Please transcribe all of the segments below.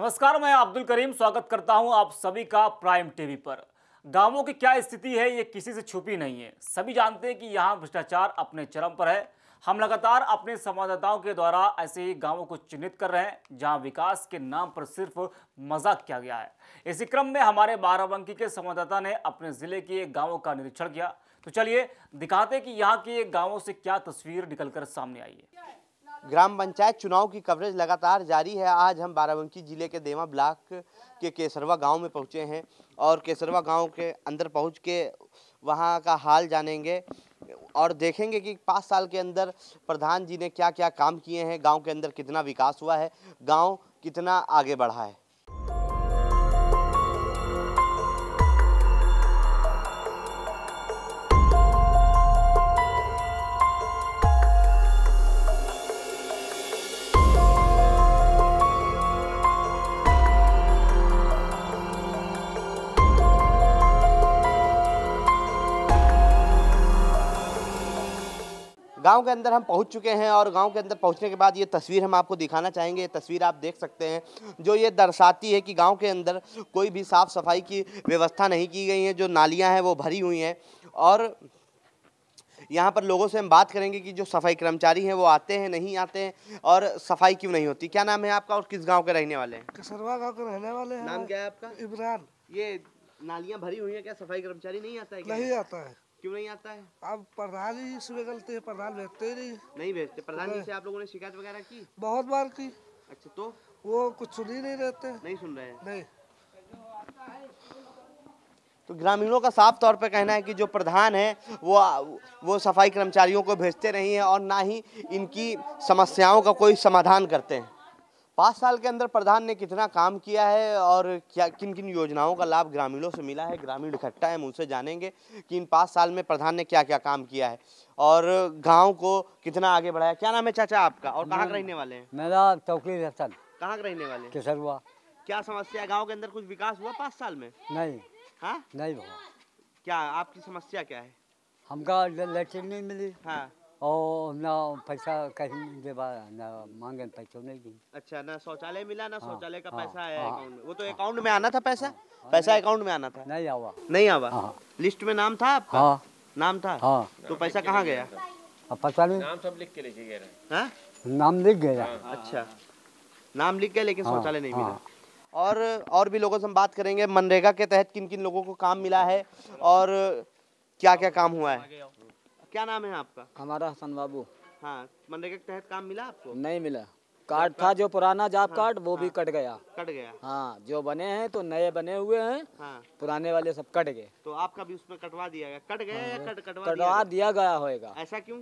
नमस्कार मैं अब्दुल करीम स्वागत करता हूं आप सभी का प्राइम टीवी पर गांवों की क्या स्थिति है ये किसी से छुपी नहीं है सभी जानते हैं कि यहां भ्रष्टाचार अपने चरम पर है हम लगातार अपने संवाददाताओं के द्वारा ऐसे ही गांवों को चिन्हित कर रहे हैं जहां विकास के नाम पर सिर्फ मजाक किया गया है इसी क्रम में हमारे बाराबंकी के संवाददाता ने अपने जिले के गांवों का निरीक्षण किया तो चलिए दिखाते कि यहाँ के गाँवों से क्या तस्वीर निकलकर सामने आई है ग्राम पंचायत चुनाव की कवरेज लगातार जारी है आज हम बाराबंकी ज़िले के देवा ब्लॉक के केसरवा गांव में पहुंचे हैं और केसरवा गांव के अंदर पहुंच के वहां का हाल जानेंगे और देखेंगे कि पाँच साल के अंदर प्रधान जी ने क्या क्या काम किए हैं गांव के अंदर कितना विकास हुआ है गांव कितना आगे बढ़ा है गांव के अंदर हम पहुंच चुके हैं और गांव के अंदर पहुंचने के बाद ये तस्वीर हम आपको दिखाना चाहेंगे ये तस्वीर आप देख सकते हैं जो ये दर्शाती है कि गांव के अंदर कोई भी साफ़ सफाई की व्यवस्था नहीं की गई है जो नालियां हैं वो भरी हुई हैं और यहाँ पर लोगों से हम बात करेंगे कि जो सफाई कर्मचारी हैं वो आते हैं नहीं आते हैं और सफाई क्यों नहीं होती क्या नाम है आपका और किस गाँव के रहने वाले हैं कसरवा गाँव के रहने वाले हैं नाम क्या है आपका इमरान ये नालियाँ भरी हुई हैं क्या सफाई कर्मचारी नहीं आता है नहीं आता है क्यों नहीं आता है अब प्रधान ही सुबह गलती है प्रधान भेजते ही नहीं नहीं भेजते प्रधान जी तो से आप लोगों ने शिकायत वगैरह की बहुत बार की अच्छा तो वो कुछ सुन ही नहीं रहते नहीं सुन रहे हैं नहीं तो ग्रामीणों का साफ तौर पर कहना है कि जो प्रधान है वो वो सफाई कर्मचारियों को भेजते नहीं है और ना ही इनकी समस्याओं का कोई समाधान करते हैं पाँच साल के अंदर प्रधान ने कितना काम किया है और क्या किन किन योजनाओं का लाभ ग्रामीणों से मिला है ग्रामीण इकट्ठा है हम उनसे जानेंगे कि इन पाँच साल में प्रधान ने क्या क्या काम किया है और गांव को कितना आगे बढ़ाया क्या नाम है चाचा आपका और कहाँ रहने वाले हैं मेरा चौकी कहाँ रहने वाले हुआ क्या समस्या है गाँव के अंदर कुछ विकास हुआ पाँच साल में नहीं हाँ नहीं क्या आपकी समस्या क्या है हमका लेटरिन नहीं मिली हाँ और oh, ना पैसा कहीं देवा ना मांगे पैसों नहीं दी अच्छा ना शौचालय मिला ना हाँ, शौचालय का हाँ, पैसा आया हाँ। अकाउंट में वो तो अकाउंट में आना था पैसा पैसा अकाउंट में आना था नहीं आवा नहीं आवा लिस्ट में नाम था आपका हाँ नाम था हाँ तो पैसा कहाँ गया अब पता नहीं नाम सब लिख के लेके नाम लिख गया अच्छा नाम लिख गया लेकिन शौचालय नहीं मिला और और भी लोगों से हम बात करेंगे मनरेगा के तहत किन किन लोगों को काम मिला है और क्या क्या काम हुआ है क्या नाम है आपका हमारा हसन बाबू हाँ मनरेगा के तहत काम मिला आपको नहीं मिला कार्ड था जो पुराना जॉब हाँ, कार्ड वो हाँ, भी कट गया कट गया हाँ जो बने हैं तो नए बने हुए हैं हाँ, पुराने वाले सब कट गए तो आपका भी उसमें कटवा दिया गया कट गया हाँ, या कट कटवा कटवा दिया गया होएगा ऐसा क्यों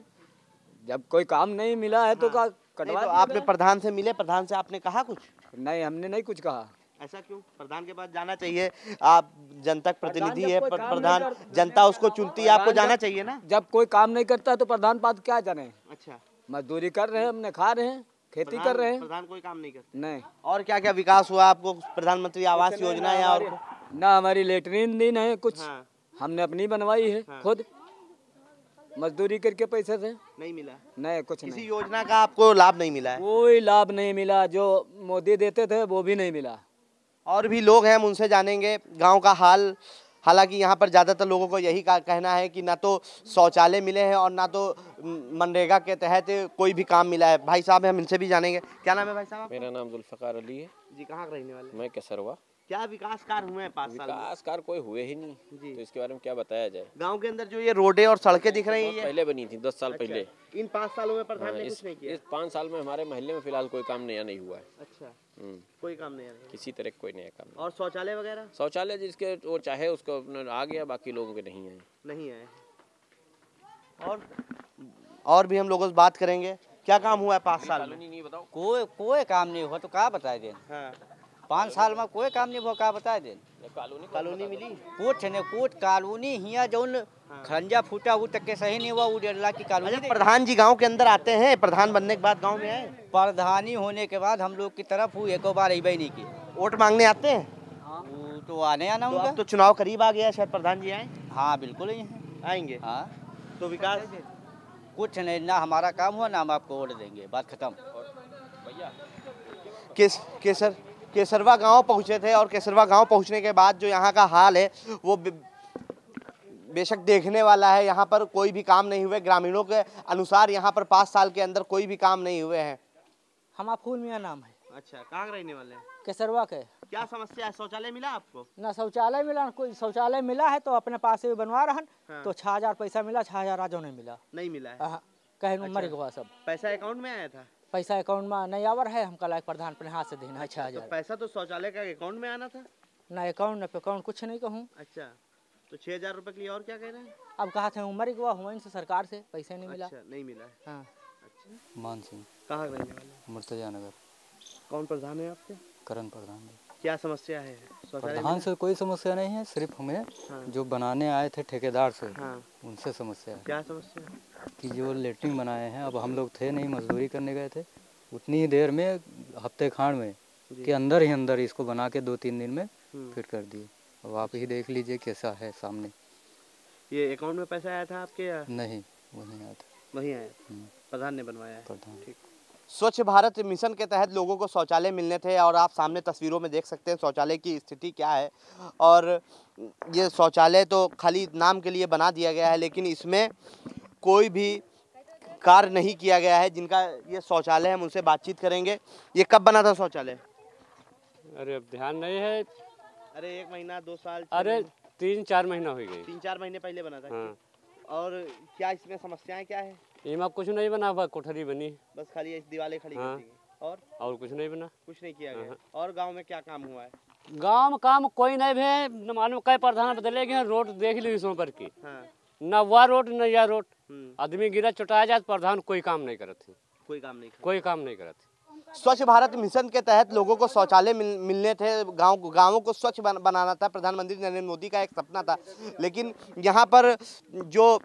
जब कोई काम नहीं मिला है तो हाँ। कटवा तो आपने प्रधान से मिले प्रधान से आपने कहा कुछ नहीं हमने नहीं कुछ कहा ऐसा क्यों प्रधान के पास जाना चाहिए आप जनता प्रतिनिधि है प्रधान जनता उसको चुनती है आपको जाना चाहिए ना जब कोई काम नहीं करता तो प्रधान पास क्या जाने अच्छा मजदूरी कर रहे हैं हमने खा रहे हैं खेती कर रहे हैं प्रधान कोई काम नहीं करते नहीं और क्या क्या विकास हुआ आपको प्रधानमंत्री आवास योजना या और ना हमारी लेटरिन नहीं है कुछ हाँ। हमने अपनी बनवाई है हाँ। खुद मजदूरी करके पैसे से नहीं मिला नहीं कुछ किसी नहीं। योजना का आपको लाभ नहीं मिला कोई लाभ नहीं मिला जो मोदी देते थे वो भी नहीं मिला और भी लोग हैं हम उनसे जानेंगे गांव का हाल हालांकि यहाँ पर ज़्यादातर लोगों को यही कहना है कि ना तो शौचालय मिले हैं और ना तो मनरेगा के तहत कोई भी काम मिला है भाई साहब हम इनसे भी जानेंगे क्या नाम है भाई साहब मेरा नाम जुल्फ़ार अली है जी कहाँ रहने वाले मैं कैसरवा क्या विकास कार्य हुए हैं पाँच साल विकास कार्य कोई हुए ही नहीं जी। तो इसके बारे में क्या बताया जाए गांव के अंदर जो ये रोडे और सड़कें दिख रही हैं पहले बनी थी दस साल अच्छा। पहले इन पाँच सालों में प्रधान हाँ, ने कुछ नहीं किया इस पाँच साल में हमारे महल में फिलहाल कोई काम नया नहीं हुआ है अच्छा हम्म। कोई काम नहीं किसी तरह कोई नया काम और शौचालय वगैरह शौचालय जिसके वो चाहे उसको आ गया बाकी लोगों के नहीं आए नहीं आए और और भी हम लोगों से बात करेंगे क्या काम हुआ है पाँच साल में नहीं बताओ कोई कोई काम नहीं हुआ तो क्या बताए दे हाँ। पाँच साल में कोई काम नहीं भोका बता दे कॉलोनी कॉलोनी मिली कोट है कोट कॉलोनी हिया जौन हाँ। खरंजा फूटा वो तक के सही नहीं हुआ लाख की कॉलोनी अच्छा, प्रधान जी गांव के अंदर आते हैं प्रधान बनने के बाद गांव में आए प्रधानी होने के बाद हम लोग की तरफ हुई एक बार अबे नहीं की वोट मांगने आते हैं हाँ। तो आने आना तो होगा तो चुनाव करीब आ गया शायद प्रधान जी आए हाँ बिल्कुल आएंगे हाँ तो विकास कुछ नहीं ना हमारा काम हुआ ना हम आपको वोट देंगे बात खत्म भैया किस के सर केसरवा गांव पहुंचे थे और केसरवा गांव पहुंचने के बाद जो यहाँ का हाल है वो बेशक देखने वाला है यहाँ पर कोई भी काम नहीं हुए ग्रामीणों के अनुसार यहाँ पर पाँच साल के अंदर कोई भी काम नहीं हुए हैं हम फूल मियाँ नाम है अच्छा कहाँ रहने वाले हैं केसरवा के क्या समस्या है शौचालय मिला आपको ना शौचालय मिला कोई शौचालय मिला है तो अपने पास से बनवा रहा हाँ। तो छः हजार पैसा मिला छः हजार राजो नहीं मिला नहीं मिला है हाँ, अच्छा। मर गवा सब पैसा अकाउंट में आया था पैसा अकाउंट में नहीं आवर है हम कल प्रधान अपने हाथ से देना है छः हजार तो पैसा तो शौचालय का अकाउंट में आना था ना अकाउंट ना अकाउंट कुछ नहीं कहूँ अच्छा तो छः हजार रूपए के लिए और क्या कह रहे हैं अब कहा थे उम्र हुआ हुआ इनसे सरकार से पैसे नहीं मिला अच्छा, नहीं मिला हाँ अच्छा। मान सिंह कहाँ रहने वाले मुर्तजा नगर कौन प्रधान है आपके करण प्रधान जी क्या समस्या है प्रधान से कोई समस्या नहीं है सिर्फ हमें हाँ। जो बनाने आए थे ठेकेदार से हाँ। उनसे समस्या है क्या समस्या है कि जो लेटरिन बनाए हैं अब हम लोग थे नहीं मजदूरी करने गए थे उतनी ही देर में हफ्ते खान में के अंदर ही अंदर इसको बना के दो तीन दिन में हम्म। फिट कर दिए अब आप ही देख लीजिए कैसा है सामने ये अकाउंट में पैसा आया था आपके या? नहीं वो नहीं आया था वही आया हम्म। प्रधान ने बनवाया है प्रधान ठीक स्वच्छ भारत मिशन के तहत लोगों को शौचालय मिलने थे और आप सामने तस्वीरों में देख सकते हैं शौचालय की स्थिति क्या है और ये शौचालय तो खाली नाम के लिए बना दिया गया है लेकिन इसमें कोई भी कार्य नहीं किया गया है जिनका ये शौचालय हम उनसे बातचीत करेंगे ये कब बना था शौचालय अरे अब ध्यान नहीं है अरे एक महीना दो साल अरे तीन चार महीना हो गई तीन चार महीने पहले बना था हाँ। और क्या इसमें समस्याएं क्या है इमा कुछ नहीं बना बस कोठरी बनी बस खाली इस दीवारें खड़ी हाँ। और और कुछ नहीं बना कुछ नहीं किया गया हाँ। और गांव में क्या काम हुआ है गांव में काम कोई नहीं है न मालूम कई प्रधान बदले गए रोड देख ली इसमें पर की हाँ। न वह रोड न यह रोड हम्म। आदमी गिरा चुटाया जाए प्रधान कोई काम नहीं करते कोई काम नहीं कोई काम नहीं करते स्वच्छ भारत मिशन के तहत लोगों को शौचालय मिल, मिलने थे गांव गांवों को स्वच्छ बन, बनाना था प्रधानमंत्री नरेंद्र मोदी का एक सपना था लेकिन यहां पर जो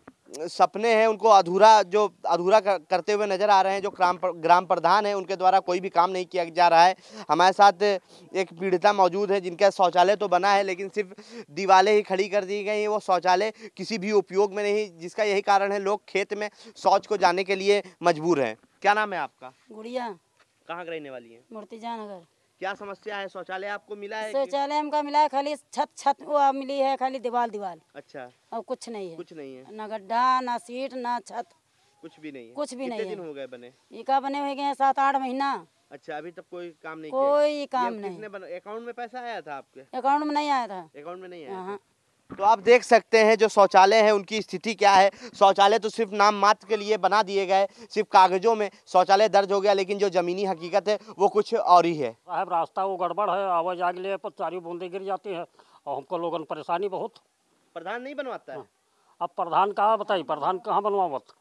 सपने हैं उनको अधूरा जो अधूरा करते हुए नज़र आ रहे हैं जो ग्राम ग्राम प्रधान हैं उनके द्वारा कोई भी काम नहीं किया जा रहा है हमारे साथ एक पीड़िता मौजूद है जिनका शौचालय तो बना है लेकिन सिर्फ दीवाले ही खड़ी कर दी गई हैं वो शौचालय किसी भी उपयोग में नहीं जिसका यही कारण है लोग खेत में शौच को जाने के लिए मजबूर हैं क्या नाम है आपका गुड़िया कहाँ रहने वाली है मूर्तिजा नगर क्या समस्या है शौचालय आपको मिला है शौचालय हमका मिला है खाली छत छत वो मिली है खाली दीवार दीवार अच्छा और कुछ नहीं है कुछ नहीं है ना गड्ढा न सीट न छत कुछ भी नहीं है कुछ भी नहीं दिन हो गए बने इका बने हुए गए सात आठ महीना अच्छा अभी तक कोई काम नहीं कोई काम नहीं अकाउंट में पैसा आया था आपके अकाउंट में नहीं आया था अकाउंट में नहीं आया हाँ, तो आप देख सकते हैं जो शौचालय हैं उनकी स्थिति क्या है शौचालय तो सिर्फ नाम मात्र के लिए बना दिए गए सिर्फ कागजों में शौचालय दर्ज हो गया लेकिन जो ज़मीनी हकीकत है वो कुछ और ही है साहब रास्ता वो गड़बड़ है आवाज आगे लिए पर बूंदे गिर जाती है और हमको लोगों परेशानी बहुत प्रधान नहीं बनवाता है हाँ। अब प्रधान कहाँ बताइए प्रधान कहाँ बनवावत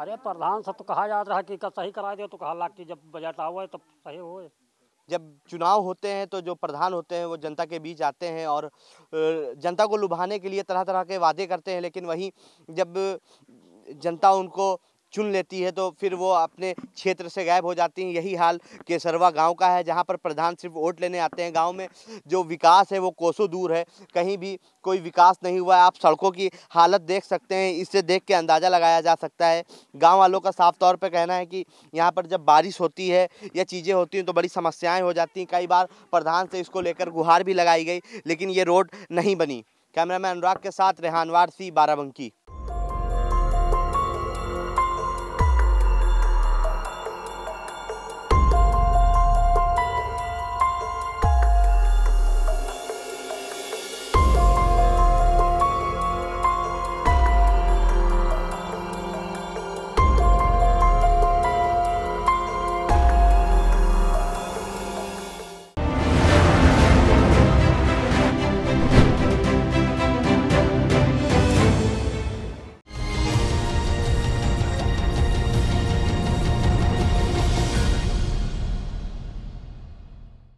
अरे प्रधान सब तो कहा जा रहा है कि सही करा दे तो कहा लाग जब बजट आवा तब सही हो जब चुनाव होते हैं तो जो प्रधान होते हैं वो जनता के बीच आते हैं और जनता को लुभाने के लिए तरह तरह के वादे करते हैं लेकिन वहीं जब जनता उनको चुन लेती है तो फिर वो अपने क्षेत्र से गायब हो जाती हैं यही हाल केसरवा गांव का है जहां पर प्रधान सिर्फ वोट लेने आते हैं गांव में जो विकास है वो कोसों दूर है कहीं भी कोई विकास नहीं हुआ है आप सड़कों की हालत देख सकते हैं इससे देख के अंदाज़ा लगाया जा सकता है गाँव वालों का साफ तौर पर कहना है कि यहाँ पर जब बारिश होती है या चीज़ें होती हैं तो बड़ी समस्याएँ हो जाती हैं कई बार प्रधान से इसको लेकर गुहार भी लगाई गई लेकिन ये रोड नहीं बनी कैमरामैन अनुराग के साथ रेहानवार सी बाराबंकी